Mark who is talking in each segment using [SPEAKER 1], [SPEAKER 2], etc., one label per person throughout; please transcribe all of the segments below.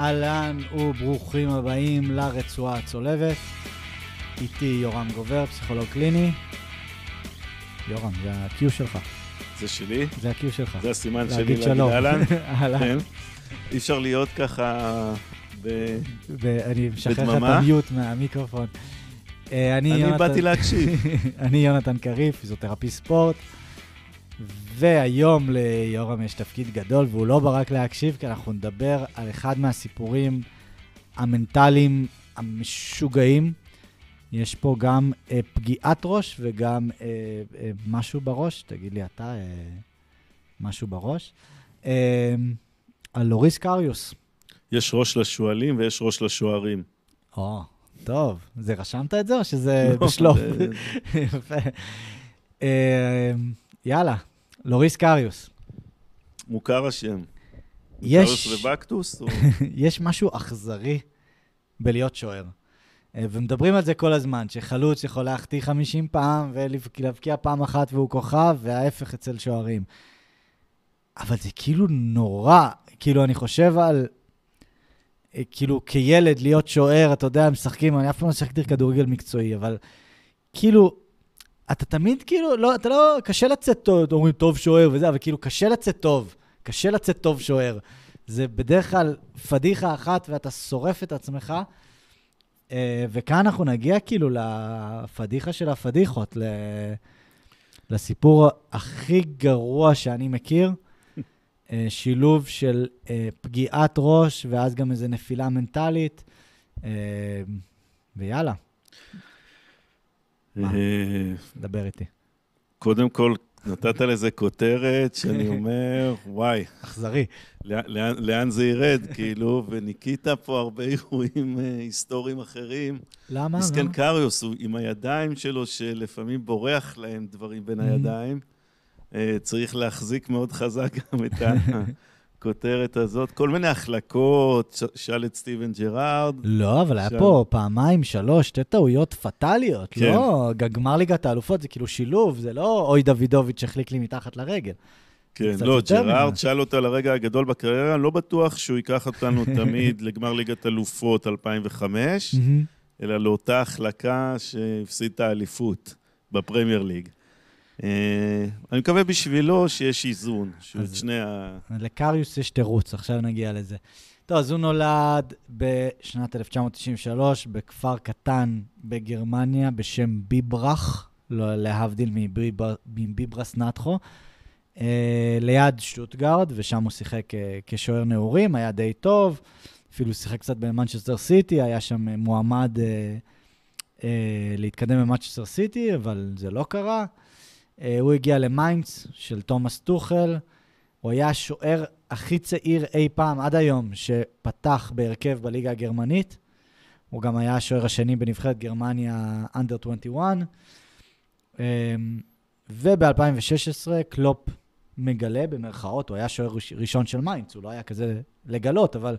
[SPEAKER 1] אהלן וברוכים הבאים לרצועה הצולבת. איתי יורם גובר, פסיכולוג קליני. יורם, זה ה-Q שלך. זה שלי? זה ה-Q שלך. זה הסימן שלי להגיד שלום. אהלן. אהלן. כן.
[SPEAKER 2] אי אפשר להיות ככה בדממה.
[SPEAKER 1] אני משחרר לך את המיוט מהמיקרופון. אה, אני באתי להקשיב. אני יונתן קריף, פיזיותרפיסט ספורט, והיום ליורם יש תפקיד גדול, והוא לא בא רק להקשיב, כי אנחנו נדבר על אחד מהסיפורים המנטליים המשוגעים. יש פה גם אה, פגיעת ראש וגם אה, אה, משהו בראש, תגיד לי אתה, אה, משהו בראש, אה, על לוריס קריוס.
[SPEAKER 2] יש ראש לשועלים ויש ראש
[SPEAKER 1] לשוערים. או, טוב. זה רשמת את זה או שזה לא, בשלוף? יפה. אה, יאללה, לוריס קריוס.
[SPEAKER 2] מוכר השם. יש... קריוס ובקטוס? או...
[SPEAKER 1] יש משהו אכזרי בלהיות שוער. אה, ומדברים על זה כל הזמן, שחלוץ יכול להחטיא 50 פעם ולהבקיע פעם אחת והוא כוכב, וההפך אצל שוערים. אבל זה כאילו נורא, כאילו, אני חושב על... אה, כאילו, כילד להיות שוער, אתה יודע, משחקים, אני אף פעם לא משחקתי כדורגל מקצועי, אבל כאילו, אתה תמיד כאילו, לא, אתה לא, קשה לצאת טוב, אומרים טוב שוער וזה, אבל כאילו קשה לצאת טוב, קשה לצאת טוב שוער. זה בדרך כלל פדיחה אחת ואתה שורף את עצמך. אה, וכאן אנחנו נגיע כאילו לפדיחה של הפדיחות, לסיפור הכי גרוע שאני מכיר, אה, שילוב של אה, פגיעת ראש ואז גם איזו נפילה מנטלית, ויאללה.
[SPEAKER 2] אה, דבר איתי. קודם כל, נתת לזה כותרת שאני אומר, וואי. אכזרי. לאן, לאן זה ירד, כאילו, וניקית פה הרבה אירועים אה, היסטוריים אחרים. למה? מסכן קריוס, הוא עם הידיים שלו, שלפעמים בורח להם דברים בין mm-hmm. הידיים, אה, צריך להחזיק מאוד חזק גם את ה... הכותרת הזאת, כל מיני החלקות, שאל את סטיבן ג'רארד.
[SPEAKER 1] לא, אבל שאל... היה פה פעמיים, שלוש, שתי טעויות פטאליות, כן. לא? גמר ליגת האלופות זה כאילו שילוב, זה לא אוי דוידוביץ' החליק לי מתחת לרגל. כן, לא, ג'רארד
[SPEAKER 2] שאל אותה לרגע הגדול בקריירה, לא בטוח שהוא ייקח אותנו תמיד לגמר ליגת אלופות 2005, אלא לאותה החלקה שהפסיד את האליפות בפרמייר ליג. אה, אני מקווה בשבילו שיש איזון, שהוא את שני
[SPEAKER 1] ה... לקריוס יש תירוץ, עכשיו נגיע לזה. טוב, אז הוא נולד בשנת 1993 בכפר קטן בגרמניה בשם ביברח, לא, להבדיל מביברס נטחו, אה, ליד שטוטגרד, ושם הוא שיחק אה, כשוער נעורים, היה די טוב, אפילו שיחק קצת במנצ'סטר סיטי, היה שם מועמד להתקדם במנצ'סטר סיטי, אבל זה לא קרה. אה, הוא הגיע למיינדס של תומאס טוחל, הוא היה השוער הכי צעיר אי פעם, עד היום, שפתח בהרכב בליגה הגרמנית. הוא גם היה השוער השני בנבחרת גרמניה under 21. אמ, וב-2016 קלופ מגלה, במרכאות, הוא היה שוער ראשון של מיינדס, הוא לא היה כזה לגלות, אבל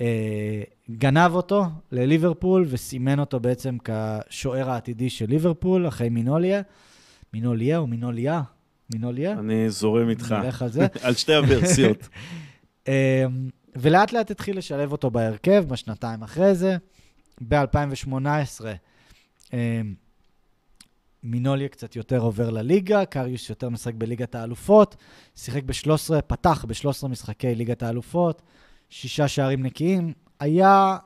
[SPEAKER 1] אה, גנב אותו לליברפול וסימן אותו בעצם כשוער העתידי של ליברפול, אחרי מינוליה. מינוליה או מינוליה? מינוליה?
[SPEAKER 2] אני זורם איתך. אני נלך על זה. על שתי הוורסיות.
[SPEAKER 1] אמ, ולאט לאט התחיל לשלב אותו בהרכב בשנתיים אחרי זה. ב-2018 אמ, מינוליה קצת יותר עובר לליגה, קריוס יותר משחק בליגת האלופות, שיחק ב-13, פתח ב-13 משחקי ליגת האלופות, שישה שערים נקיים, היה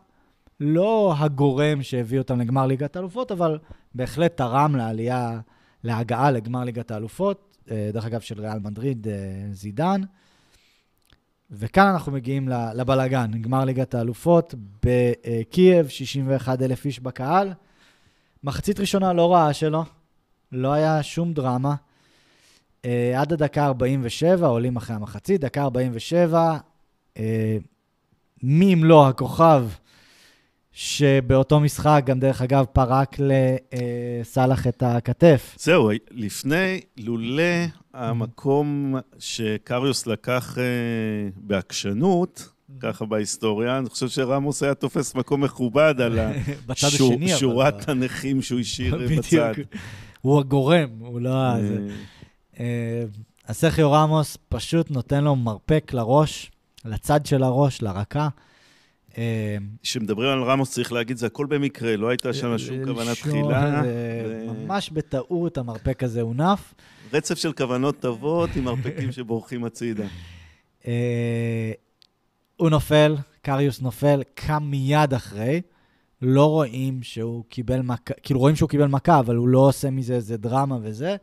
[SPEAKER 1] לא הגורם שהביא אותם לגמר ליגת האלופות, אבל בהחלט תרם לעלייה להגעה לגמר ליגת האלופות, אה, דרך אגב של ריאל מדריד, אה, זידן. וכאן אנחנו מגיעים לבלגן, גמר ליגת האלופות בקייב, 61 אלף איש בקהל. מחצית ראשונה לא רעה שלו, לא היה שום דרמה. אה, עד הדקה 47, עולים אחרי המחצית, דקה 47, מי אם לא הכוכב שבאותו משחק גם, דרך אגב, פרק לסאלח את הכתף.
[SPEAKER 2] זהו, לפני, לולא המקום שקריוס לקח אה, בעקשנות, mm-hmm. ככה בהיסטוריה, אני חושב שרמוס היה תופס מקום מכובד על שורת הנכים שהוא השאיר בצד.
[SPEAKER 1] הוא הגורם, הוא לא... הסכיו אה. אה, רמוס פשוט נותן לו מרפק לראש, לצד של הראש, לרקה. אה, כשמדברים
[SPEAKER 2] על רמוס צריך להגיד, זה הכל במקרה, לא הייתה שם אה, שום אה, כוונה תחילה.
[SPEAKER 1] ממש בטעות המרפק הזה הונף.
[SPEAKER 2] רצף של כוונות טובות עם מרפקים שבורחים הצידה.
[SPEAKER 1] הוא נופל, קריוס נופל, קם מיד אחרי. לא רואים שהוא קיבל מכה, כאילו רואים שהוא קיבל מכה, אבל הוא לא עושה מזה איזה דרמה וזה.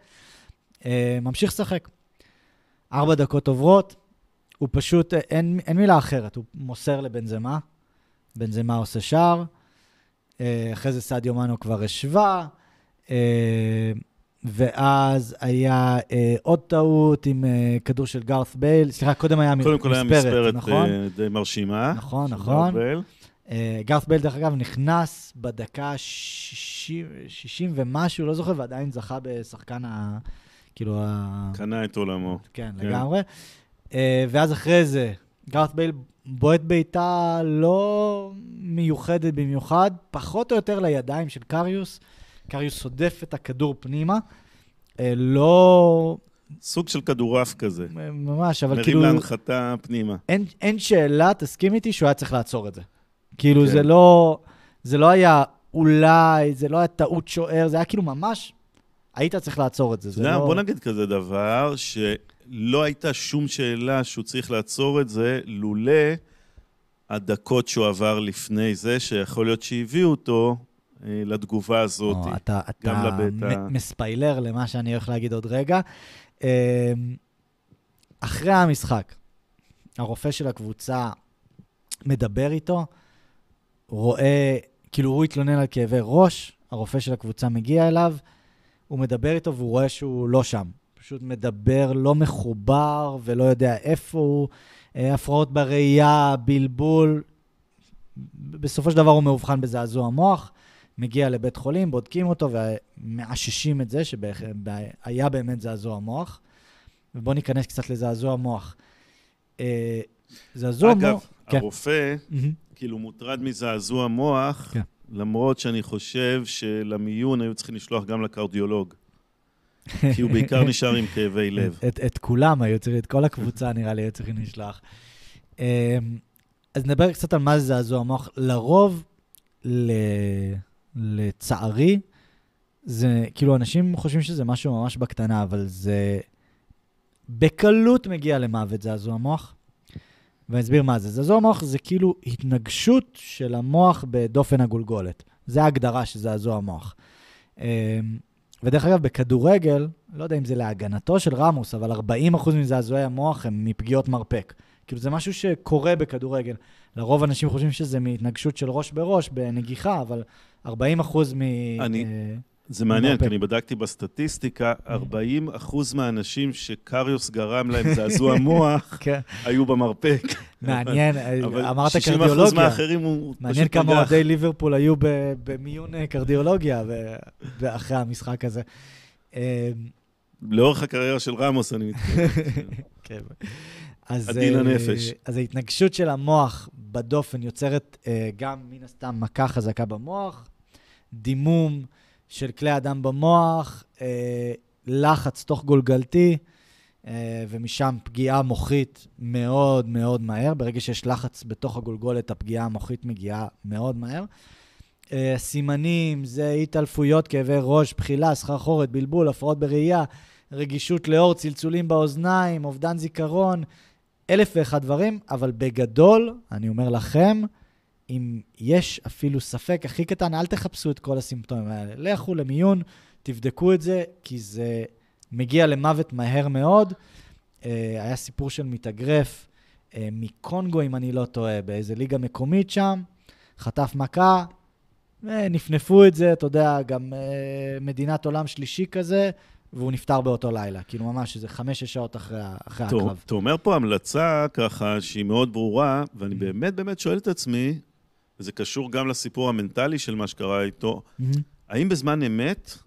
[SPEAKER 1] ממשיך לשחק. ארבע דקות עוברות, הוא פשוט, אין, אין מילה אחרת, הוא מוסר לבנזמה, בנזמה עושה שער, אה, אחרי זה סעדיו מנו כבר השווה, אה, ואז היה אה, עוד טעות עם כדור של גארת' בייל, סליחה, קודם היה מספרת, נכון? קודם כל היה מספרת נכון?
[SPEAKER 2] די מרשימה.
[SPEAKER 1] נכון, נכון. גארת' בייל, דרך אגב, נכנס בדקה 60 ומשהו, לא זוכר, ועדיין זכה בשחקן ה... כאילו ה... קנה את עולמו. כן, כן, לגמרי. ואז אחרי זה, גארת' בייל בועט בעיטה לא מיוחדת במיוחד, פחות או יותר לידיים של קריוס. קריוס סודף את הכדור פנימה. אה, לא... סוג של כדורעף כזה. אה, ממש, אבל מרים כאילו... מרים להנחתה פנימה. אין, אין שאלה, תסכים איתי, שהוא היה צריך לעצור את זה. כאילו, כן. זה לא... זה לא היה אולי, זה לא היה טעות שוער, זה היה כאילו ממש... היית צריך לעצור את זה. זה לא... לא- בוא
[SPEAKER 2] נגיד כזה דבר, ש... לא הייתה שום שאלה שהוא צריך לעצור את זה, לולא הדקות שהוא עבר לפני זה, שיכול להיות שהביאו אותו אה, לתגובה הזאת. או,
[SPEAKER 1] אתה, גם אתה לבית מ- ה... מספיילר למה שאני הולך להגיד עוד רגע. אמ, אחרי המשחק, הרופא של הקבוצה מדבר איתו, רואה, כאילו הוא התלונן על כאבי ראש, הרופא של הקבוצה מגיע אליו, הוא מדבר איתו והוא רואה שהוא לא שם. פשוט מדבר לא מחובר ולא יודע איפה הוא, אה, הפרעות בראייה, בלבול. בסופו של דבר הוא מאובחן בזעזוע מוח, מגיע לבית חולים, בודקים אותו ומאששים את זה שהיה באמת זעזוע מוח. ובואו ניכנס קצת לזעזוע מוח. אה, זעזוע מוח... אגב,
[SPEAKER 2] כן. הרופא mm-hmm. כאילו מוטרד מזעזוע מוח, כן. למרות שאני חושב שלמיון היו צריכים לשלוח גם לקרדיולוג.
[SPEAKER 1] כי הוא בעיקר נשאר עם כאבי לב. את, את כולם היו צריכים, את כל הקבוצה נראה לי היו צריכים לשלוח. אמ, אז נדבר קצת על מה זה זעזוע מוח. לרוב, ל... לצערי, זה כאילו אנשים חושבים שזה משהו ממש בקטנה, אבל זה בקלות מגיע למוות זעזוע מוח. ואני אסביר מה זה. זעזוע מוח זה כאילו התנגשות של המוח בדופן הגולגולת. זה ההגדרה של זעזוע מוח. אמ, ודרך אגב, בכדורגל, לא יודע אם זה להגנתו של רמוס, אבל 40% מזעזועי המוח הם מפגיעות מרפק. כאילו, זה משהו שקורה בכדורגל. לרוב אנשים חושבים שזה מהתנגשות של ראש בראש, בנגיחה, אבל 40% מ...
[SPEAKER 2] אני, אה, זה מעניין, כי אני בדקתי בסטטיסטיקה, 40 mm. אחוז מהאנשים שקריוס גרם להם זעזוע מוח, כן. היו במרפק. מעניין, אה, אמרת קרדיולוגיה. אבל 60 אחוז מהאחרים הוא פשוט פגח. מעניין כמה אוהדי
[SPEAKER 1] ליברפול היו במיון אה, קרדיולוגיה אחרי המשחק הזה. אמ,
[SPEAKER 2] לאורך הקריירה של רמוס, אני מתכוון. כן. אז, עדין אה, הנפש.
[SPEAKER 1] אז ההתנגשות של המוח בדופן יוצרת גם, מן הסתם, מכה חזקה במוח, דימום, של כלי הדם במוח, אה, לחץ תוך גולגלתי, אה, ומשם פגיעה מוחית מאוד מאוד מהר. ברגע שיש לחץ בתוך הגולגולת, הפגיעה המוחית מגיעה מאוד מהר. אה, סימנים, זה התעלפויות, כאבי ראש, בחילה, סחרחורת, בלבול, הפרעות בראייה, רגישות לאור, צלצולים באוזניים, אובדן זיכרון, אלף ואחד דברים, אבל בגדול, אני אומר לכם, אם יש אפילו ספק הכי קטן, אל תחפשו את כל הסימפטומים האלה. לכו למיון, תבדקו את זה, כי זה מגיע למוות מהר מאוד. אה, היה סיפור של מתאגרף אה, מקונגו, אם אני לא טועה, באיזה ליגה מקומית שם, חטף מכה, אה, נפנפו את זה, אתה יודע, גם מדינת עולם שלישי כזה, והוא נפטר באותו לילה. כאילו, ממש, איזה חמש-שש שעות אחרי, אחרי הקרב.
[SPEAKER 2] אתה אומר פה המלצה ככה שהיא מאוד ברורה, ואני mm. באמת באמת שואל את עצמי, וזה קשור גם לסיפור המנטלי של מה שקרה איתו. Mm-hmm. האם בזמן אמת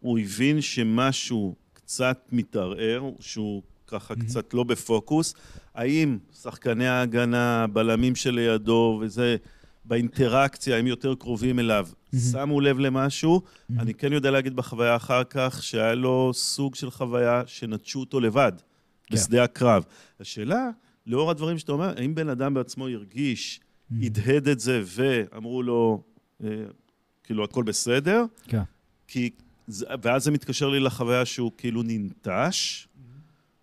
[SPEAKER 2] הוא הבין שמשהו קצת מתערער, שהוא ככה mm-hmm. קצת לא בפוקוס? האם שחקני ההגנה, בלמים שלידו וזה, באינטראקציה, הם יותר קרובים אליו, mm-hmm. שמו לב למשהו? Mm-hmm. אני כן יודע להגיד בחוויה אחר כך שהיה לו סוג של חוויה שנטשו אותו לבד כן. בשדה הקרב. השאלה, לאור הדברים שאתה אומר, האם בן אדם בעצמו הרגיש... Mm-hmm. הדהד את זה ואמרו לו, אה, כאילו, הכל בסדר. כן. ואז זה מתקשר לי לחוויה שהוא כאילו ננטש, mm-hmm.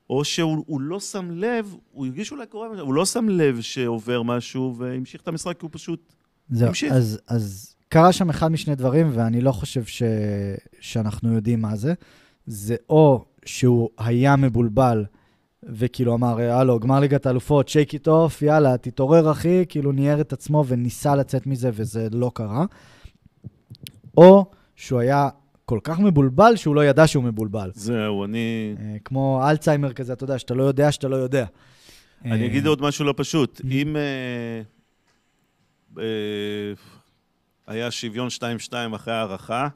[SPEAKER 2] או שהוא לא שם לב, הוא הרגיש אולי קורה משהו, הוא לא שם לב שעובר משהו והמשיך את המשחק כי הוא פשוט
[SPEAKER 1] המשיך. אז, אז קרה שם אחד משני דברים, ואני לא חושב ש, שאנחנו יודעים מה זה. זה או שהוא היה מבולבל, וכאילו אמר, הלו, גמר ליגת האלופות, שייק איט אוף, יאללה, תתעורר אחי, כאילו ניער את עצמו וניסה לצאת מזה וזה לא קרה. או שהוא היה כל כך מבולבל שהוא לא ידע שהוא מבולבל. זהו, אני... אה, כמו אלצהיימר כזה, אתה יודע, שאתה לא יודע שאתה לא יודע. אני אה, אגיד עוד
[SPEAKER 2] משהו לא פשוט. אם אה, היה שוויון 2-2 אחרי ההערכה,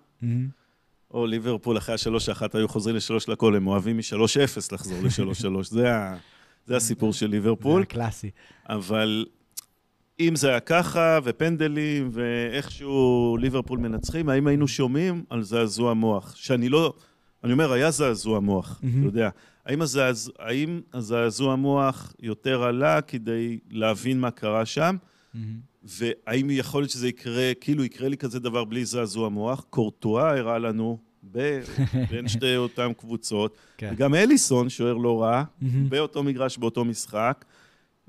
[SPEAKER 2] או ליברפול אחרי השלוש אחת היו חוזרים לשלוש לכל, הם אוהבים משלוש אפס לחזור לשלוש שלוש. זה, ה, זה הסיפור של
[SPEAKER 1] ליברפול. זה הקלאסי.
[SPEAKER 2] אבל אם זה היה ככה, ופנדלים, ואיכשהו ליברפול מנצחים, האם היינו שומעים על זעזוע מוח? שאני לא... אני אומר, היה זעזוע מוח, אתה יודע. האם, הזעז... האם הזעזוע מוח יותר עלה כדי להבין מה קרה שם? והאם יכול להיות שזה יקרה, כאילו יקרה לי כזה דבר בלי זעזוע מוח? קורטואה הראה לנו ב... בין שתי אותן קבוצות, כן. וגם אליסון, שוער לא רע, באותו מגרש, באותו משחק,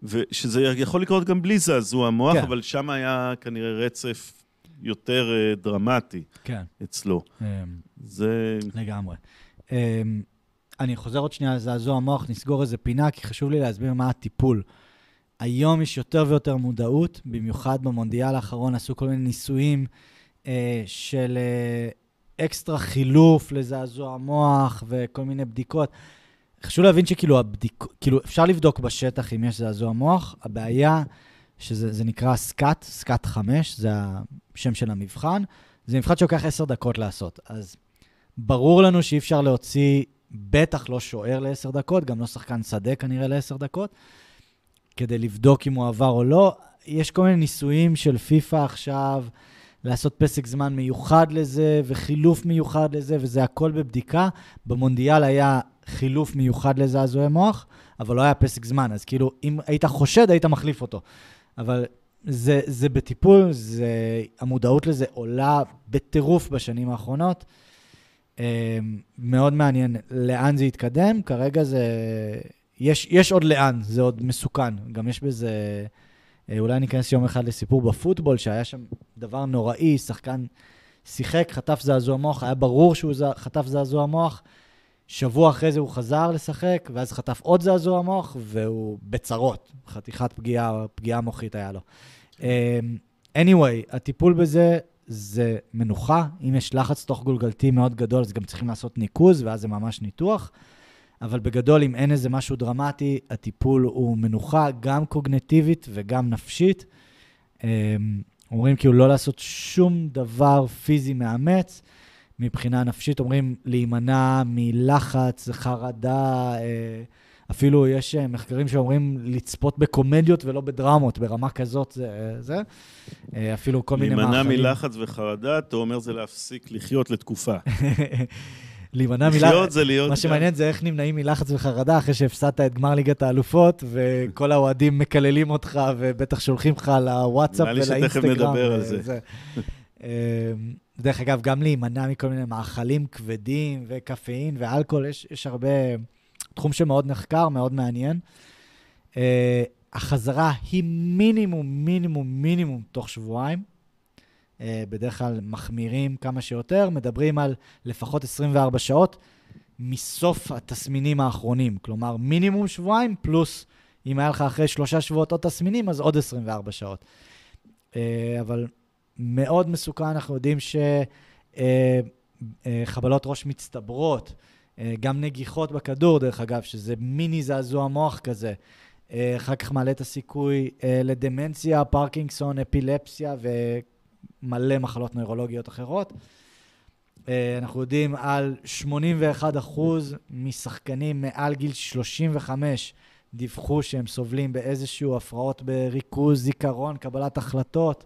[SPEAKER 2] ושזה יכול לקרות גם בלי זעזוע מוח, כן. אבל שם היה כנראה רצף יותר אה, דרמטי כן. אצלו. אמ, זה...
[SPEAKER 1] לגמרי. אמ, אני חוזר עוד שנייה לזעזוע מוח, נסגור איזה פינה, כי חשוב לי להסביר מה הטיפול. היום יש יותר ויותר מודעות, במיוחד במונדיאל האחרון עשו כל מיני ניסויים אה, של אה, אקסטרה חילוף לזעזוע מוח וכל מיני בדיקות. חשוב להבין שכאילו הבדיק... כאילו אפשר לבדוק בשטח אם יש זעזוע מוח, הבעיה שזה נקרא סקאט, סקאט 5, זה השם של המבחן, זה מבחן שלוקח 10 דקות לעשות. אז ברור לנו שאי אפשר להוציא, בטח לא שוער ל-10 דקות, גם לא שחקן שדה כנראה ל-10 דקות. כדי לבדוק אם הוא עבר או לא. יש כל מיני ניסויים של פיפ"א עכשיו, לעשות פסק זמן מיוחד לזה, וחילוף מיוחד לזה, וזה הכל בבדיקה. במונדיאל היה חילוף מיוחד לזעזועי מוח, אבל לא היה פסק זמן, אז כאילו, אם היית חושד, היית מחליף אותו. אבל זה, זה בטיפול, זה, המודעות לזה עולה בטירוף בשנים האחרונות. אמ, מאוד מעניין לאן זה יתקדם, כרגע זה יש, יש עוד לאן, זה עוד מסוכן. גם יש בזה... אה, אולי אני אכנס יום אחד לסיפור בפוטבול, שהיה שם דבר נוראי, שחקן שיחק, חטף זעזוע מוח, היה ברור שהוא ז... חטף זעזוע מוח. שבוע אחרי זה הוא חזר לשחק, ואז חטף עוד זעזוע מוח, והוא בצרות. חתיכת פגיעה, פגיעה מוחית היה לו. אמ, anyway, הטיפול בזה זה מנוחה. אם יש לחץ תוך גולגלתי מאוד גדול, אז גם צריכים לעשות ניקוז, ואז זה ממש ניתוח. אבל בגדול, אם אין איזה משהו דרמטי, הטיפול הוא מנוחה, גם קוגנטיבית וגם נפשית. אמ, אומרים כאילו לא לעשות שום דבר פיזי מאמץ. מבחינה נפשית אומרים להימנע מלחץ, חרדה, אה, אפילו יש אה, מחקרים שאומרים לצפות בקומדיות ולא בדרמות, ברמה כזאת זה, אה, זה. אפילו כל מיני מאחרים. להימנע מלחץ
[SPEAKER 2] וחרדה, אתה אומר זה להפסיק לחיות לתקופה.
[SPEAKER 1] להימנע מלחץ. לחיות זה להיות... מה כן. שמעניין זה איך נמנעים מלחץ וחרדה אחרי שהפסדת את גמר ליגת האלופות, וכל האוהדים מקללים אותך, ובטח שולחים לך לוואטסאפ ולאינסטגרם. נראה לי שתכף נדבר על זה. אמ, דרך אגב, גם להימנע מכל מיני מאכלים כבדים וקפאין ואלכוהול, יש, יש הרבה... תחום שמאוד נחקר, מאוד מעניין. אה, החזרה היא מינימום, מינימום, מינימום תוך שבועיים. אה, בדרך כלל מחמירים כמה שיותר, מדברים על לפחות 24 שעות מסוף התסמינים האחרונים. כלומר, מינימום שבועיים פלוס, אם היה לך אחרי שלושה שבועות עוד תסמינים, אז עוד 24 שעות. אה, אבל מאוד מסוכן, אנחנו יודעים שחבלות אה, ראש מצטברות, גם נגיחות בכדור, דרך אגב, שזה מיני זעזוע מוח כזה. אחר כך מעלה את הסיכוי לדמנציה, פרקינגסון, אפילפסיה ו... מלא מחלות נוירולוגיות אחרות. אה, אנחנו יודעים על 81% משחקנים מעל גיל 35 דיווחו שהם סובלים באיזשהו הפרעות בריכוז, זיכרון, קבלת החלטות.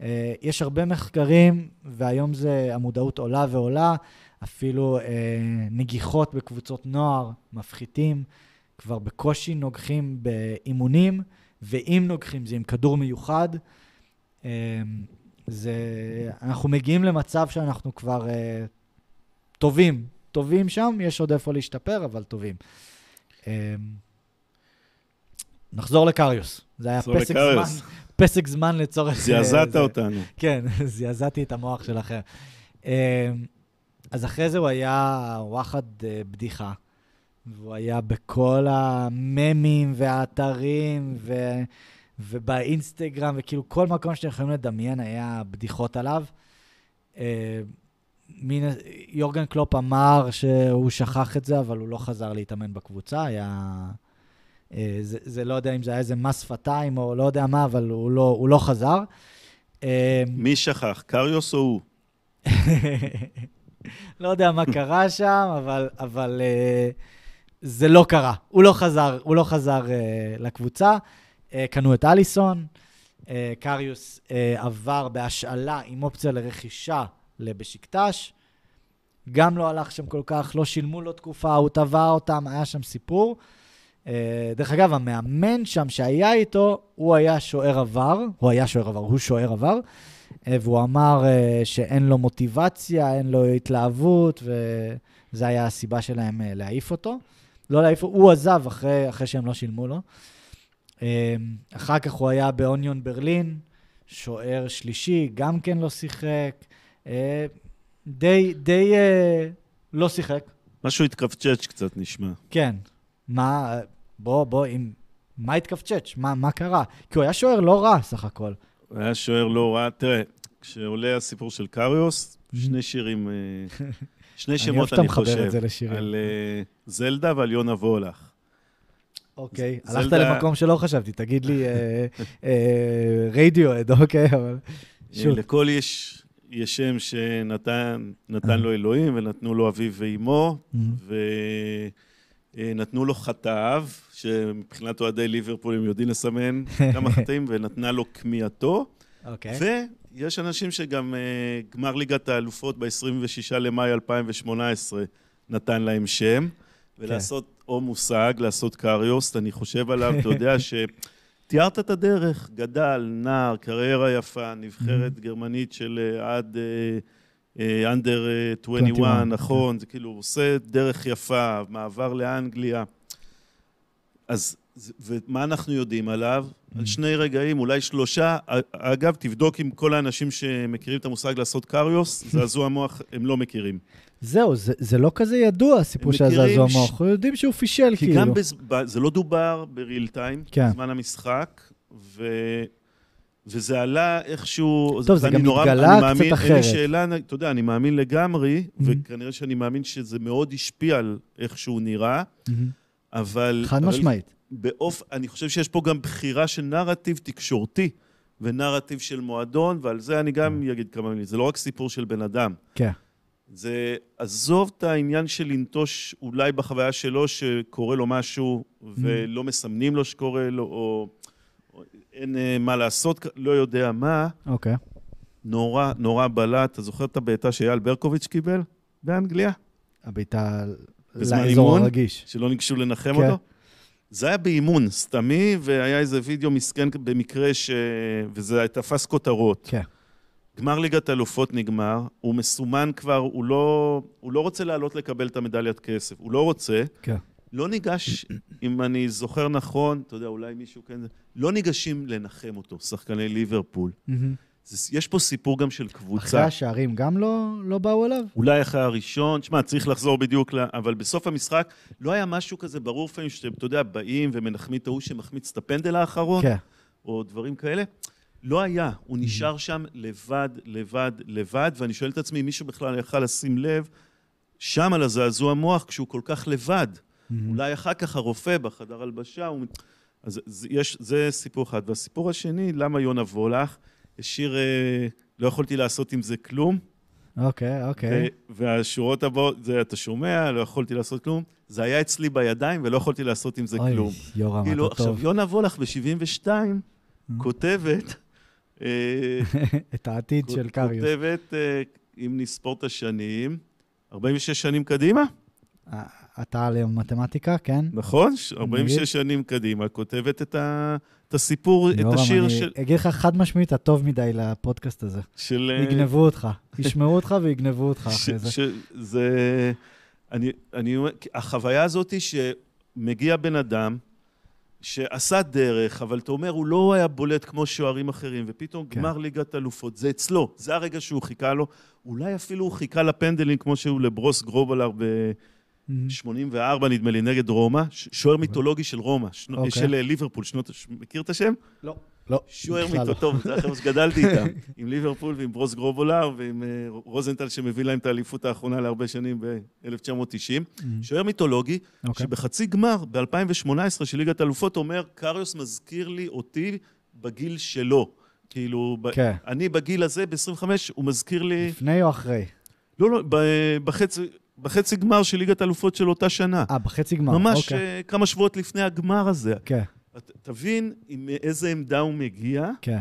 [SPEAKER 1] אה, יש הרבה מחקרים, והיום זה, המודעות עולה ועולה, אפילו אה, נגיחות בקבוצות נוער מפחיתים, כבר בקושי נוגחים באימונים, ואם נוגחים זה עם כדור מיוחד. זה... אנחנו מגיעים למצב שאנחנו כבר uh, טובים. טובים שם, יש עוד איפה להשתפר, אבל טובים. Um, נחזור לקריוס. זה היה פסק לקריוס. זמן, פסק זמן לצורך... אה, זעזעת אותנו. כן, זעזעתי את המוח שלכם. Um, אמ, אז אחרי זה הוא היה וואחד uh, בדיחה. והוא היה בכל הממים והאתרים, ו... ובאינסטגרם, וכאילו כל מקום שאתם יכולים לדמיין היה בדיחות עליו. אה, מין, יורגן קלופ אמר שהוא שכח את זה, אבל הוא לא חזר להתאמן בקבוצה, היה... אה, זה, זה לא יודע אם זה היה איזה מס שפתיים או לא יודע מה, אבל הוא לא, הוא לא חזר. אה, מי
[SPEAKER 2] שכח, קריוס או הוא?
[SPEAKER 1] לא יודע מה קרה שם, אבל, אבל זה לא קרה. הוא לא חזר, הוא לא חזר לקבוצה. אה, קנו את אליסון, אה, קריוס אה, עבר בהשאלה עם אופציה לרכישה לבשיקטש. גם לא הלך שם כל כך, לא שילמו לו תקופה, הוא טבע אותם, היה שם סיפור. דרך אגב, המאמן שם שהיה איתו, הוא היה שוער עבר, הוא היה שוער עבר, הוא שוער עבר, והוא אמר שאין לו מוטיבציה, אין לו התלהבות, וזו הייתה הסיבה שלהם להעיף אותו. לא להעיף, הוא עזב אחרי, אחרי שהם לא שילמו לו. אמ, אחר כך הוא היה באוניון ברלין, שוער שלישי, גם כן לא שיחק. אה, די, די אה, לא שיחק.
[SPEAKER 2] משהו התכווצ'ץ' קצת נשמע.
[SPEAKER 1] כן. מה, בוא, בוא, אם... מה התכווצ'ץ'? מה, מה קרה? כי הוא היה שוער לא רע, סך הכל.
[SPEAKER 2] הוא היה שוער לא רע. תראה, כשעולה הסיפור של קריוס, mhm. שני שירים, אה, שני שמות, אני חושב. אני אוהב שאתה מחבר את זה לשירים. על זלדה ועל יונה וולך.
[SPEAKER 1] אוקיי, הלכת למקום שלא חשבתי, תגיד לי אה, אה, רדיואד, אה, אוקיי, אבל... שוב.
[SPEAKER 2] לכל איש יש שם שנתן לו אלוהים, ונתנו לו אביו ואימו, ונתנו לו חטאיו, שמבחינת אוהדי ליברפול הם יודעים לסמן כמה חטאים, ונתנה לו כמיהתו. אוקיי. ויש אנשים שגם גמר ליגת האלופות ב-26 למאי 2018 נתן להם שם. ולעשות כן. או מושג, לעשות קריוסט, אני חושב עליו, אתה יודע ש... תיארת את הדרך, גדל, נער, קריירה יפה, נבחרת mm-hmm. גרמנית של אה, עד אנדר uh, uh, 21, נכון, כן. זה כאילו עושה דרך יפה, מעבר לאנגליה. אז, ומה אנחנו יודעים עליו? Mm-hmm. על שני רגעים, אולי שלושה. אה, אגב, תבדוק עם כל האנשים שמכירים את המושג לעשות קריוס, זעזוע המוח, הם לא מכירים.
[SPEAKER 1] זהו, זה, זה לא כזה ידוע, הסיפור של הזעזוע ש... מוח. אנחנו יודעים שהוא פישל, כי כאילו. כי גם בז...
[SPEAKER 2] זה לא דובר בריל טיים, כן. בזמן המשחק, ו... וזה עלה איכשהו... טוב, זה גם נורא, התגלה קצת מאמין, אחרת. אין לי שאלה, אתה יודע, אני מאמין לגמרי, mm-hmm. וכנראה שאני מאמין שזה מאוד השפיע על איך שהוא נראה, mm-hmm. אבל... חד משמעית. באופ... אני חושב שיש פה גם בחירה של נרטיב תקשורתי. ונרטיב של מועדון, ועל זה אני גם כן. אגיד כמה מילים. זה לא רק סיפור של בן אדם. כן. זה עזוב את העניין של לנטוש אולי בחוויה שלו שקורה לו משהו ולא mm. מסמנים לו שקורה לו, או, או או אין אה, מה לעשות, לא יודע מה. אוקיי. Okay. נורא, נורא בלט. אתה זוכר את הבעיטה שאייל ברקוביץ' קיבל
[SPEAKER 1] באנגליה? הבעיטה לאזור הרגיש.
[SPEAKER 2] שלא ניגשו לנחם okay. כן. אותו? זה היה באימון סתמי, והיה איזה וידאו מסכן במקרה ש... וזה תפס כותרות. כן. Okay. גמר ליגת אלופות נגמר, הוא מסומן כבר, הוא לא, הוא לא רוצה לעלות לקבל את המדליית כסף, הוא לא רוצה. כן. לא ניגש, אם אני זוכר נכון, אתה יודע, אולי מישהו כן... לא ניגשים לנחם אותו, שחקני ליברפול. זה, יש פה סיפור גם של קבוצה. אחרי
[SPEAKER 1] השערים גם לא, לא באו אליו?
[SPEAKER 2] אולי אחרי הראשון, שמע, צריך לחזור בדיוק, לה, אבל בסוף המשחק לא היה משהו כזה ברור לפעמים שאתם, אתה יודע, באים ומנחמים את ההוא שמחמיץ את הפנדל האחרון, כן. או דברים כאלה. לא היה, הוא נשאר שם לבד, לבד, לבד, ואני שואל את עצמי, מישהו בכלל יכל לשים לב שם על הזעזוע מוח כשהוא כל כך לבד? אולי אחר כך הרופא בחדר הלבשה, הוא... אז זה, יש, זה סיפור אחד. והסיפור השני, למה יונה וולך השאיר, אה, לא יכולתי לעשות עם זה כלום.
[SPEAKER 1] אוקיי, okay, אוקיי. Okay.
[SPEAKER 2] והשורות הבאות, זה אתה שומע, לא יכולתי לעשות כלום. זה היה אצלי בידיים ולא יכולתי לעשות עם זה אוי, כלום. אוי,
[SPEAKER 1] יורם, כאילו, טוב. עכשיו, יונה
[SPEAKER 2] וולך ב-72 mm-hmm. כותבת אה,
[SPEAKER 1] את העתיד של קריוס.
[SPEAKER 2] כותבת, אה, אם נספור את השנים, 46 שנים קדימה?
[SPEAKER 1] אתה על אה, מתמטיקה, כן? נכון, 46
[SPEAKER 2] שנים קדימה, כותבת את, ה, את הסיפור, את השיר אני של...
[SPEAKER 1] אני אגיד לך חד משמעית, אתה טוב מדי לפודקאסט הזה.
[SPEAKER 2] של... יגנבו אותך,
[SPEAKER 1] ישמעו אותך ויגנבו אותך אחרי ש, זה. ש,
[SPEAKER 2] זה... אני, אני, החוויה הזאת היא שמגיע בן אדם, שעשה דרך, אבל אתה אומר, הוא לא היה בולט כמו שוערים אחרים, ופתאום כן. גמר ליגת אלופות, זה אצלו, זה הרגע שהוא חיכה לו. אולי אפילו הוא חיכה לפנדלים כמו שהוא לברוס גרובלר ב... Mm-hmm. 84 נדמה לי, נגד רומא, שוער okay. אוקיי. מיתולוגי של רומא, okay. אוקיי. של אה, ליברפול, שנות... מכיר את השם? לא. לא, שוער לא. מיטות זה החבר'ה שגדלתי איתם, עם ליברפול ועם ברוס גרובולר ועם אה, רוזנטל שמביא להם את האליפות האחרונה להרבה שנים ב-1990. Mm-hmm. שוער מיתולוגי, אוקיי. שבחצי גמר ב-2018 של ליגת אלופות אומר, קריוס מזכיר לי אותי בגיל שלו. כאילו, כן. אני בגיל הזה, ב-25, הוא מזכיר לי... לפני או אחרי? לא, לא, בחצי... בחצי גמר של ליגת אלופות של אותה שנה. אה, בחצי גמר, ממש אוקיי. ממש אה, כמה שבועות לפני הגמר הזה. כן. תבין מאיזה עמדה הוא מגיע. כן.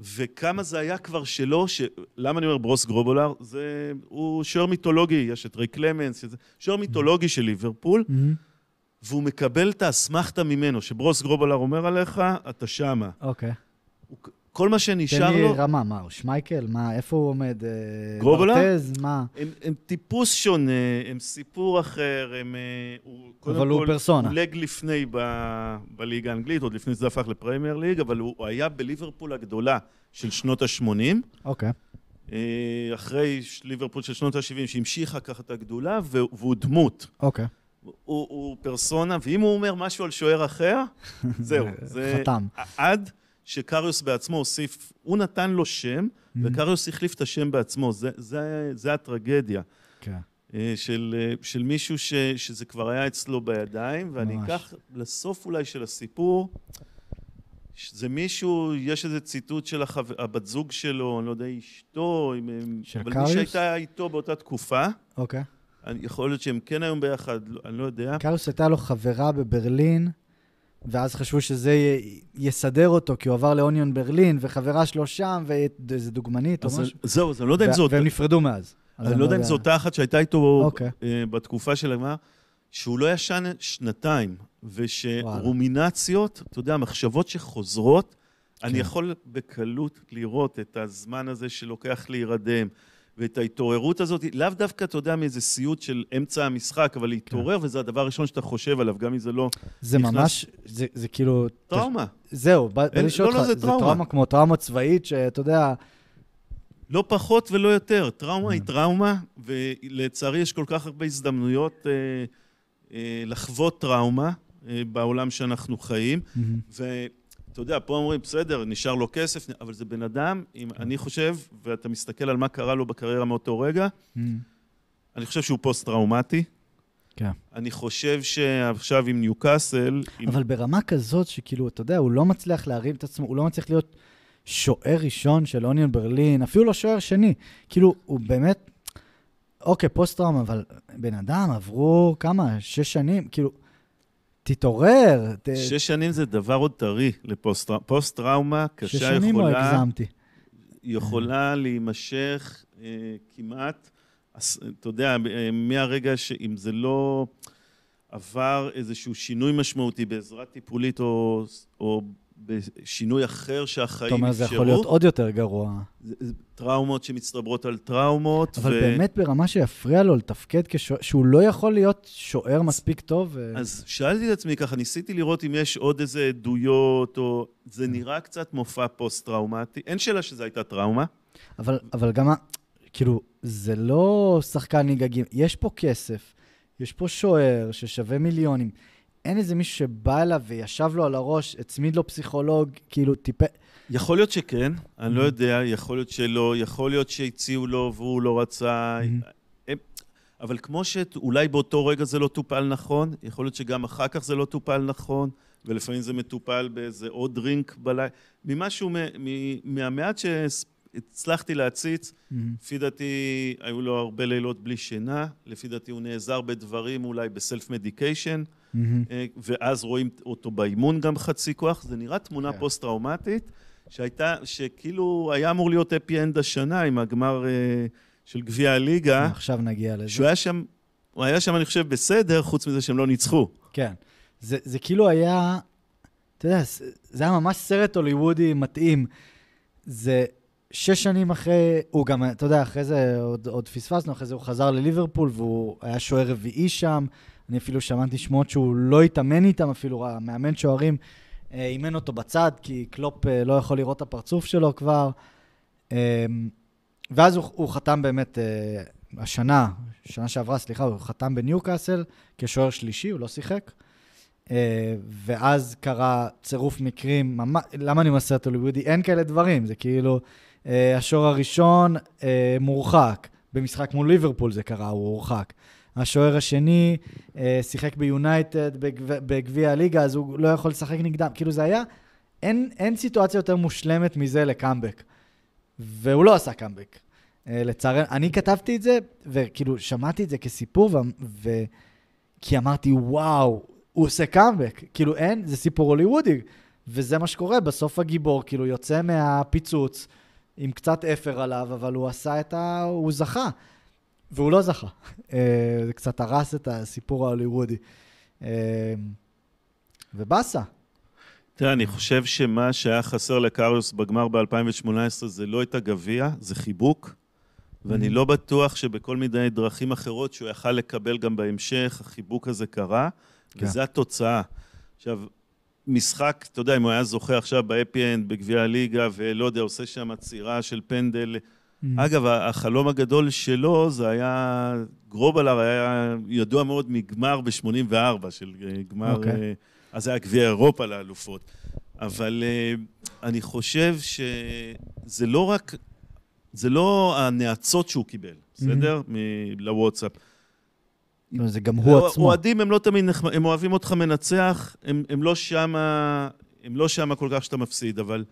[SPEAKER 2] וכמה זה היה כבר שלו, ש... למה אני אומר ברוס גרובולר? זה... הוא שוער מיתולוגי, יש את רי קלמנס, שוער mm-hmm. מיתולוגי mm-hmm. של ליברפול, mm-hmm. והוא מקבל את האסמכתה ממנו, שברוס גרובולר אומר עליך, אתה שמה.
[SPEAKER 1] אוקיי. Okay. כל מה שנשאר לו... תן לי רמה, מה, הוא שמייקל? מה, איפה הוא עומד? אה, גרובלה? פרטז? מה? הם,
[SPEAKER 2] הם טיפוס שונה, הם סיפור אחר, הם... אה, הוא, אבל הוא כל, פרסונה. הוא לג לפני ב, בליגה האנגלית, עוד לפני שזה הפך לפריימייר ליג, אבל הוא, הוא היה בליברפול הגדולה של שנות ה-80. אוקיי. Okay. אה, אחרי ליברפול של שנות ה-70, שהמשיכה ככה את הגדולה, והוא דמות. אוקיי. Okay. הוא, הוא פרסונה, ואם הוא אומר משהו על שוער אחר, זהו. זה, חתם. עד שקריוס בעצמו הוסיף, הוא נתן לו שם, mm-hmm. וקריוס החליף את השם בעצמו. זה, זה, זה הטרגדיה. כן. אה, של, אה, של מישהו ש, שזה כבר היה אצלו בידיים, ממש. ואני אקח לסוף אולי של הסיפור, זה מישהו, יש איזה ציטוט של החו... הבת זוג שלו, אני לא יודע, אשתו, של אבל קריוס? מי שהייתה איתו באותה תקופה. אוקיי. Okay. יכול להיות שהם כן היום ביחד, לא, אני לא
[SPEAKER 1] יודע. קריוס הייתה לו חברה בברלין. ואז חשבו שזה י... יסדר אותו, כי הוא עבר לאוניון ברלין, וחברה שלו שם, ואיזה דוגמנית או משהו. זהו, אז אני לא יודע אם זאת... והם
[SPEAKER 2] נפרדו מאז. אני לא יודע אם לא זאת אותה אחת שהייתה איתו אוקיי. אה, בתקופה של הגמרא, שהוא לא ישן שנתיים, ושרומינציות, אתה יודע, מחשבות שחוזרות, אני כן. יכול בקלות לראות את הזמן הזה שלוקח להירדם. ואת ההתעוררות הזאת, לאו דווקא, אתה יודע, מאיזה סיוט של אמצע המשחק, אבל להתעורר, כן. וזה הדבר הראשון שאתה חושב עליו, גם אם זה לא...
[SPEAKER 1] זה נכנס... ממש, זה, זה כאילו... טראומה. זהו, בא לי לשאול לא, לא, אותך, זה טראומה. זה טראומה כמו טראומה צבאית, שאתה יודע...
[SPEAKER 2] לא פחות ולא יותר. טראומה היא mm. טראומה, ולצערי יש כל כך הרבה הזדמנויות אה, אה, לחוות טראומה אה, בעולם שאנחנו חיים, mm-hmm. ו... אתה יודע, פה אומרים, בסדר, נשאר לו כסף, אבל זה בן אדם, אם כן. אני חושב, ואתה מסתכל על מה קרה לו בקריירה מאותו רגע, mm. אני חושב שהוא פוסט-טראומטי. כן. אני חושב שעכשיו עם ניוקאסל...
[SPEAKER 1] אבל עם... ברמה כזאת שכאילו, אתה יודע, הוא לא מצליח להרים את עצמו, הוא לא מצליח להיות שוער ראשון של אוניון ברלין, אפילו לא שוער שני. כאילו, הוא באמת... אוקיי, פוסט-טראומה, אבל בן אדם, עברו כמה? שש שנים? כאילו... תתעורר. ת... שש
[SPEAKER 2] שנים זה דבר עוד טרי לפוסט-טראומה. פוסט קשה יכולה... שש שנים לא הגזמתי. יכולה להימשך אה, כמעט, אתה יודע, אה, מהרגע שאם זה לא עבר איזשהו שינוי משמעותי בעזרה טיפולית או, או בשינוי אחר שהחיים אפשרו. זאת אומרת, זה יכול להיות עוד יותר גרוע. טראומות שמצטברות על טראומות. אבל ו... באמת
[SPEAKER 1] ברמה שיפריע לו לתפקד, כשו... שהוא לא יכול להיות שוער מספיק טוב. ו... אז
[SPEAKER 2] שאלתי את עצמי ככה, ניסיתי לראות אם יש עוד איזה עדויות, או... זה כן. נראה קצת מופע פוסט-טראומטי. אין שאלה שזו הייתה טראומה.
[SPEAKER 1] אבל, אבל גם, כאילו, זה לא שחקן נגגים. יש פה כסף, יש פה שוער ששווה מיליונים. אין איזה מישהו שבא אליו וישב לו על הראש, הצמיד לו פסיכולוג, כאילו טיפה... יכול להיות שכן,
[SPEAKER 2] אני לא mm-hmm. יודע, יכול להיות שלא, יכול להיות שהציעו לו והוא לא רצה. Mm-hmm. אבל כמו שאולי באותו רגע זה לא טופל נכון, יכול להיות שגם אחר כך זה לא טופל נכון, ולפעמים זה מטופל באיזה עוד דרינק בלילה, ממשהו, מהמעט ש... הצלחתי להציץ. לפי mm-hmm. דעתי, היו לו הרבה לילות בלי שינה. לפי דעתי, הוא נעזר בדברים, אולי בסלף מדיקיישן, mm-hmm. אה, ואז רואים אותו באימון גם חצי כוח. זה נראה תמונה yeah. כן. פוסט-טראומטית, שהייתה, שכאילו היה אמור להיות אפי אנד השנה עם הגמר אה, של גביע הליגה. כן, עכשיו נגיע לזה. שהוא היה שם, הוא היה שם, אני חושב,
[SPEAKER 1] בסדר, חוץ מזה שהם לא ניצחו. כן. זה, זה כאילו היה, אתה יודע, זה היה ממש סרט הוליוודי מתאים. זה... שש שנים אחרי, הוא גם, אתה יודע, אחרי זה עוד, עוד פספסנו, אחרי זה הוא חזר לליברפול והוא היה שוער רביעי שם. אני אפילו שמעתי שמועות שהוא לא התאמן איתם אפילו, המאמן שוערים אה, אימן אותו בצד, כי קלופ אה, לא יכול לראות את הפרצוף שלו כבר. אמ, ואז הוא, הוא חתם באמת אה, השנה, שנה שעברה, סליחה, הוא חתם בניוקאסל כשוער שלישי, הוא לא שיחק. ואז קרה צירוף מקרים, ממש, למה אני מסרט הוליוודי? אין כאלה דברים, זה כאילו, אה, השוער הראשון uh, מורחק. במשחק מול ליברפול זה קרה, הוא הורחק. השוער השני uh, שיחק ביונייטד בגביע הליגה, אז הוא לא יכול לשחק נגדם. כאילו זה היה, אין, אין סיטואציה יותר מושלמת מזה לקאמבק. והוא לא עשה קאמבק. Uh, לצערנו, אני כתבתי את זה, וכאילו שמעתי את זה כסיפור, ו... ו... כי אמרתי, וואו, הוא עושה קאמבק. כאילו אין, זה סיפור הוליוודי. וזה מה שקורה, בסוף הגיבור כאילו יוצא מהפיצוץ. עם קצת אפר עליו, אבל הוא עשה את ה... הוא זכה. והוא לא זכה. אה, זה קצת הרס את הסיפור ההוליוודי. אה, ובאסה.
[SPEAKER 2] תראה, אני חושב שמה שהיה חסר לקריוס בגמר ב-2018 זה לא את הגביע, זה חיבוק. ואני mm-hmm. לא בטוח שבכל מיני דרכים אחרות שהוא יכל לקבל גם בהמשך, החיבוק הזה קרה, כן. וזו התוצאה. עכשיו, משחק, אתה יודע, אם הוא היה זוכה עכשיו באפי-אנד, בגביע הליגה, ולא יודע, עושה שם עצירה של פנדל. Mm. אגב, החלום הגדול שלו זה היה, גרובלר היה ידוע מאוד מגמר ב-84, של אה, גמר, okay. אוקיי. אה, אז זה היה גביע אירופה לאלופות. אבל אה, אני חושב שזה לא רק, זה לא הנאצות שהוא קיבל, mm-hmm. בסדר? Mm-hmm. מ- לוואטסאפ.
[SPEAKER 1] זה גם הוא עצמו. אוהדים
[SPEAKER 2] הם לא תמיד, נחמד, הם אוהבים אותך מנצח, הם, הם לא שמה, הם לא שמה כל כך שאתה מפסיד, אבל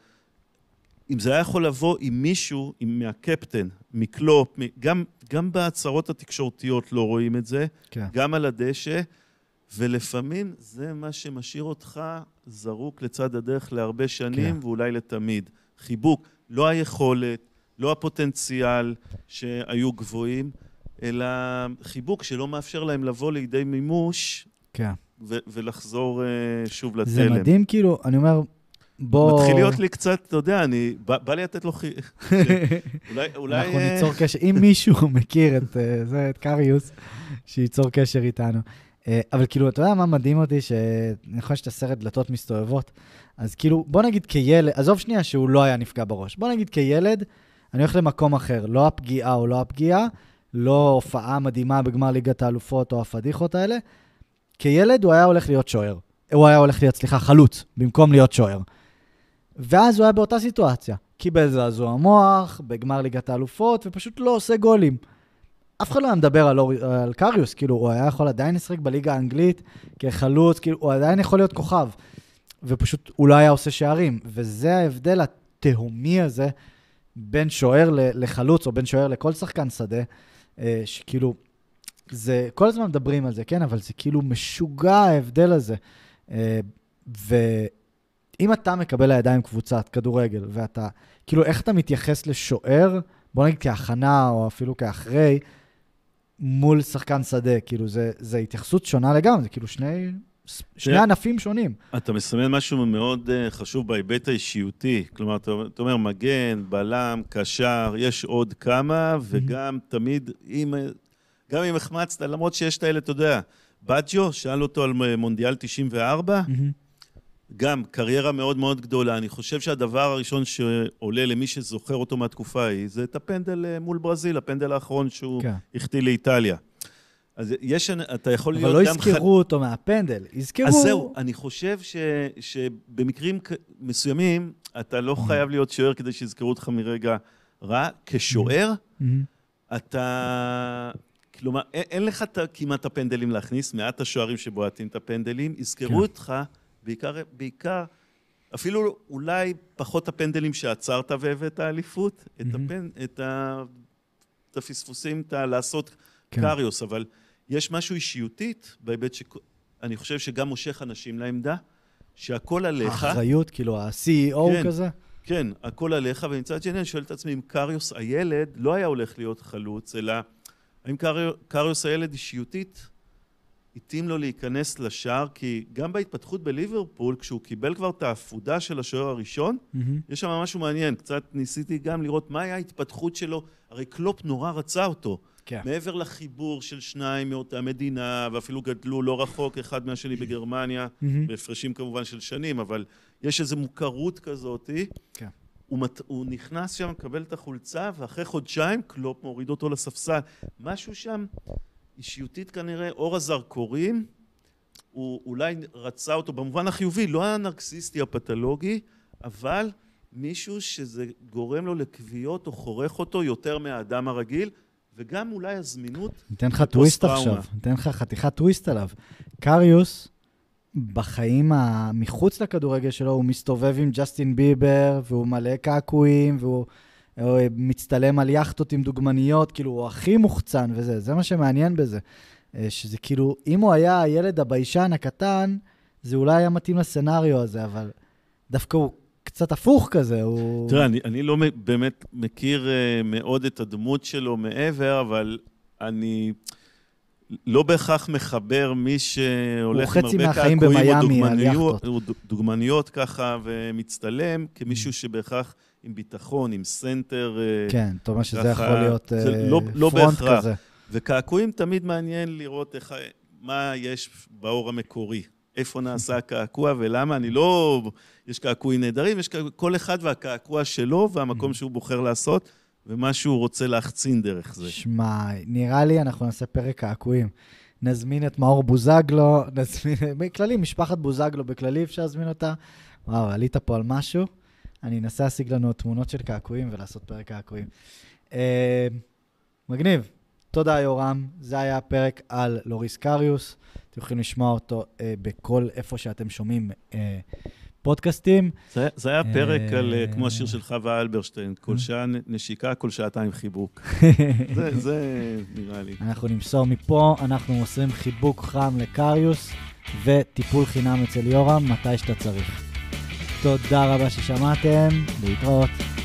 [SPEAKER 2] אם זה היה יכול לבוא עם מישהו, עם מהקפטן, מקלופ, גם, גם בהצהרות התקשורתיות לא רואים את זה, כן. גם על הדשא, ולפעמים זה מה שמשאיר אותך זרוק לצד הדרך להרבה שנים, כן. ואולי לתמיד. חיבוק, לא היכולת, לא הפוטנציאל שהיו גבוהים, אלא חיבוק שלא מאפשר להם לבוא לידי
[SPEAKER 1] מימוש. כן.
[SPEAKER 2] ו- ולחזור uh, שוב לתלם. זה מדהים,
[SPEAKER 1] כאילו, אני אומר, בוא... מתחיל להיות
[SPEAKER 2] לי קצת, אתה יודע, אני... בא, בא לי לתת לו חי... אולי... אולי... אנחנו אה, ניצור קשר, אם
[SPEAKER 1] מישהו מכיר את uh, זה, את קריוס, שייצור קשר איתנו. אבל כאילו, אתה יודע מה מדהים אותי? שאני חושב שאתה סרט דלתות מסתובבות, אז כאילו, בוא נגיד כילד, עזוב שנייה שהוא לא היה נפגע בראש, בוא נגיד כילד, אני הולך למקום אחר, לא הפגיעה או לא הפגיעה, לא הופעה מדהימה בגמר ליגת האלופות או הפדיחות האלה. כילד הוא היה הולך להיות שוער. הוא היה הולך להיות, סליחה, חלוץ, במקום להיות שוער. ואז הוא היה באותה סיטואציה. קיבל זעזוע מוח, בגמר ליגת האלופות, ופשוט לא עושה גולים. אף אחד לא היה מדבר על, אור... על קריוס, כאילו, הוא היה יכול עדיין לשחק בליגה האנגלית כחלוץ, כאילו, הוא עדיין יכול להיות כוכב. ופשוט הוא לא היה עושה שערים. וזה ההבדל התהומי הזה בין שוער לחלוץ, או בין שוער לכל שחקן שדה, אה, שכאילו, זה, כל הזמן מדברים על זה, כן? אבל זה כאילו משוגע ההבדל הזה. אה, ואם אתה מקבל לידיים קבוצת כדורגל, ואתה, כאילו, איך אתה מתייחס לשוער, בוא נגיד כהכנה, או אפילו כאחרי, מול שחקן שדה, כאילו, זה, זה התייחסות שונה לגמרי, זה כאילו שני שני ענפים שונים.
[SPEAKER 2] אתה מסמן משהו מאוד אה, חשוב בהיבט האישיותי. כלומר, אתה אומר, מגן, בלם, קשר, יש עוד כמה, וגם mm-hmm. תמיד, אם, אה, גם אם החמצת, למרות שיש את האלה, אתה יודע, בג'ו, שאל אותו על אה, מונדיאל 94, mm-hmm. גם קריירה מאוד מאוד גדולה. אני חושב שהדבר הראשון שעולה למי שזוכר אותו מהתקופה ההיא, זה את הפנדל מול ברזיל, הפנדל האחרון שהוא כן. החטיא לאיטליה. אז יש, אתה יכול להיות לא גם... אבל לא יזכרו
[SPEAKER 1] ח... אותו מהפנדל, יזכרו... אז זהו,
[SPEAKER 2] אני חושב ש, שבמקרים מסוימים, אתה לא אוקיי. חייב להיות שוער כדי שיזכרו אותך מרגע רע. כשוער, mm-hmm. mm-hmm. אתה... כלומר, אין, אין לך ת, כמעט את הפנדלים להכניס, מעט השוערים שבועטים את הפנדלים, יזכרו כן. אותך, בעיקר, בעיקר, אפילו אולי פחות הפנדלים שעצרת והבאת אליפות, mm-hmm. את, הפנ, את, ה, את הפספוסים, את הלעשות כן. קריוס, אבל... יש משהו אישיותית בהיבט שאני חושב שגם מושך אנשים לעמדה, שהכל עליך. האחריות,
[SPEAKER 1] כאילו ה-CEO כן, כזה?
[SPEAKER 2] כן, הכל עליך, ומצד שני אני שואל את עצמי אם קריוס הילד לא היה הולך להיות חלוץ, אלא האם קריו, קריוס הילד אישיותית התאים לו להיכנס לשער, כי גם בהתפתחות בליברפול, כשהוא קיבל כבר את העפודה של השוער הראשון, mm-hmm. יש שם משהו מעניין. קצת ניסיתי גם לראות מה היה ההתפתחות שלו, הרי קלופ נורא רצה אותו. כן. מעבר לחיבור של שניים מאותה מדינה, ואפילו גדלו לא רחוק אחד מהשני בגרמניה, בהפרשים כמובן של שנים, אבל יש איזו מוכרות כזאת, כן. הוא, מת, הוא נכנס שם, מקבל את החולצה, ואחרי חודשיים קלופ מוריד אותו לספסל. משהו שם, אישיותית כנראה, אור הזרקורים, הוא אולי רצה אותו במובן החיובי, לא הנרקסיסטי הפתולוגי, אבל מישהו שזה גורם לו לכוויות או חורך אותו יותר מהאדם הרגיל. וגם אולי הזמינות...
[SPEAKER 1] ניתן לך טוויסט עכשיו, ניתן לך חתיכת טוויסט עליו. קריוס, בחיים מחוץ לכדורגל שלו, הוא מסתובב עם ג'סטין ביבר, והוא מלא קעקועים, והוא או אה, מצטלם על יאכטות עם דוגמניות, כאילו, הוא הכי מוחצן וזה, זה מה שמעניין בזה. אה, שזה כאילו, אם הוא היה הילד הביישן הקטן, זה אולי היה מתאים לסצנריו הזה, אבל דווקא הוא קצת הפוך כזה, הוא... תראה,
[SPEAKER 2] אני, אני לא באמת מכיר אה, מאוד את הדמות שלו מעבר, אבל אני לא בהכרח מחבר מי שהולך עם הרבה קעקועים או דוגמניות, או דוגמניות ככה ומצטלם, כמישהו mm. שבהכרח עם ביטחון, עם סנטר. אה, כן, אתה אומר שזה יכול להיות זה אה, לא, לא פרונט בהכרח. כזה. וקעקועים תמיד מעניין לראות איך, מה יש באור המקורי. איפה נעשה הקעקוע ולמה, אני לא... יש קעקועים נהדרים, יש קעקוע... כל אחד והקעקוע שלו והמקום mm. שהוא בוחר לעשות, ומה שהוא רוצה להחצין דרך זה.
[SPEAKER 1] שמע, נראה לי אנחנו נעשה פרק קעקועים. נזמין את מאור בוזגלו, נזמין... בכללי, משפחת בוזגלו בכללי אפשר להזמין אותה. וואו, עלית פה על משהו. אני אנסה להשיג לנו תמונות של קעקועים ולעשות פרק קעקועים. אה, מגניב. תודה, יורם. זה היה הפרק על לוריס קריוס. אתם יכולים לשמוע אותו אה, בכל איפה שאתם שומעים אה, פודקאסטים. זה, זה היה פרק אה... על, אה, כמו
[SPEAKER 2] השיר של חווה אלברשטיין, אה. כל שעה נשיקה, כל שעתיים חיבוק.
[SPEAKER 1] זה, זה נראה לי. אנחנו נמסור מפה, אנחנו מוסרים חיבוק חם לקריוס, וטיפול חינם אצל יורם מתי שאתה צריך. תודה רבה ששמעתם, להתראות.